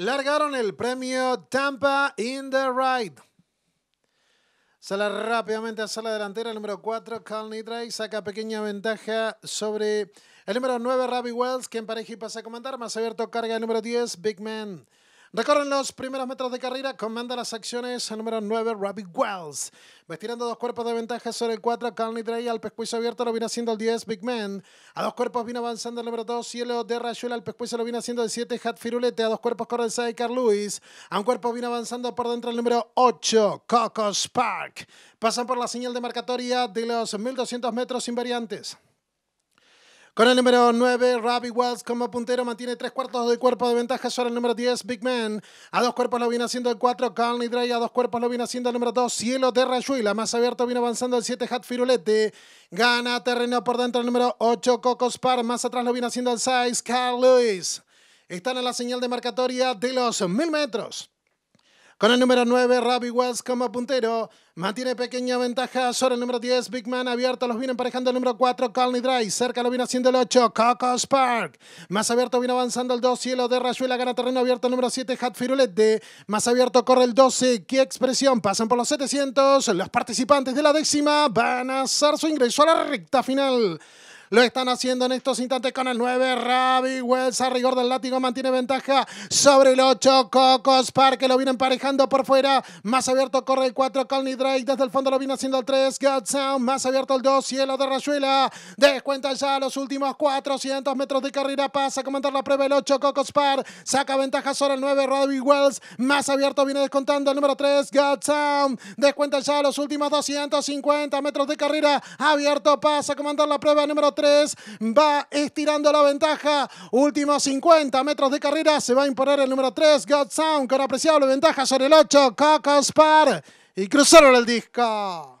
largaron el premio Tampa in the Ride. Sale rápidamente a sala delantera el número 4, Carl Nidray. saca pequeña ventaja sobre el número 9, Robbie Wells, que en pareja y pasa a comandar. Más abierto carga el número 10, Big Man. Recorren los primeros metros de carrera, comanda las acciones al número 9, Robbie Wells. Vestirando dos cuerpos de ventaja sobre el 4, Carly Drey al pescuezo abierto lo viene haciendo el 10, Big Man. A dos cuerpos viene avanzando el número 2, Cielo de Rayuela al pescuezo lo viene haciendo el 7, Hat Firulete. A dos cuerpos corre el 6, Carl Lewis. A un cuerpo viene avanzando por dentro el número 8, Coco Spark. Pasan por la señal de marcatoria de los 1200 metros invariantes. Con el número 9, Robbie Wells como puntero mantiene tres cuartos de cuerpo de ventaja sobre el número 10, Big Man. A dos cuerpos lo viene haciendo el 4, Carly Dray. A dos cuerpos lo viene haciendo el número 2, Cielo de Rayuela. Más abierto viene avanzando el 7, Hat Firulete. Gana terreno por dentro el número 8, Coco Spar. Más atrás lo viene haciendo el 6, Carl Lewis. Están en la señal de marcatoria de los 1000 metros. Con el número 9, Robbie Wells como puntero. Mantiene pequeña ventaja sobre el número 10, Big Man abierto. Los viene emparejando el número 4, Colney Dry. Cerca lo viene haciendo el 8, Coco Spark. Más abierto viene avanzando el 2, Cielo de Rayuela. Gana terreno abierto el número 7, Hat Firulete. Más abierto corre el 12, Qué Expresión. Pasan por los 700. Los participantes de la décima van a hacer su ingreso a la recta final. Lo están haciendo en estos instantes con el 9. Ravi Wells a rigor del látigo mantiene ventaja sobre el 8. Cocos Park que lo viene emparejando por fuera. Más abierto corre el 4. Colney Drake desde el fondo lo viene haciendo el 3. God más abierto el 2. Cielo de Rayuela. Descuenta ya los últimos 400 metros de carrera. Pasa a comentar la prueba el 8. Cocos Park saca ventaja sobre el 9. Ravi Wells más abierto viene descontando el número 3. God descuenta ya los últimos 250 metros de carrera. Abierto pasa a comandar la prueba el número 3. Va estirando la ventaja. Últimos 50 metros de carrera. Se va a imponer el número 3, God Sound, con apreciable ventaja sobre el 8, Coco Y cruzaron el disco.